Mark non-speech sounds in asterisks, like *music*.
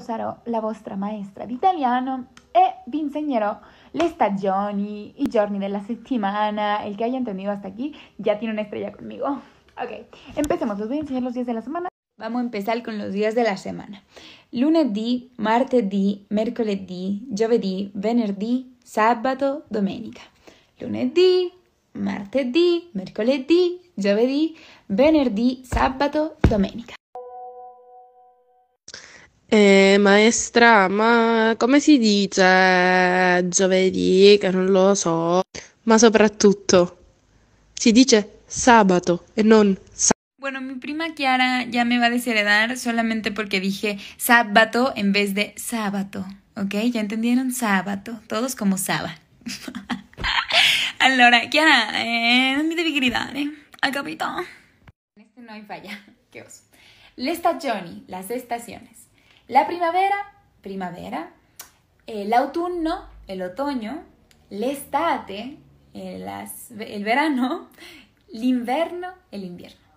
sarò la vostra maestra di italiano e vi insegnerò le stagioni, i giorni della settimana. Il che haya entendido hasta aquí ya tiene una estrella conmigo. Ok, empecemos. Os voy a enseñar los días de la semana. Vamos a empezar con los días de la semana. Lunedì, martedì, mercoledì, giovedì, venerdì, sabato, domenica. Lunedì, martedì, mercoledì, giovedì, venerdì, sabato, domenica. Eh, maestra, ma come si dice giovedì, Que No lo so, ma todo, si dice sabato e non sabato. Bueno, mi prima Kiara ya me va a desheredar solamente porque dije sábado en vez de sábado, ¿ok? ¿Ya entendieron? Sábado, todos como Saba. *laughs* Ahora, Chiara, no me debes gritar, ¿eh? ¿Has eh, capito? este no hay falla, qué oso. Le Johnny, las estaciones. La primavera, primavera. El autunno, el otoño. L'estate, el, el verano. L'inverno, el invierno.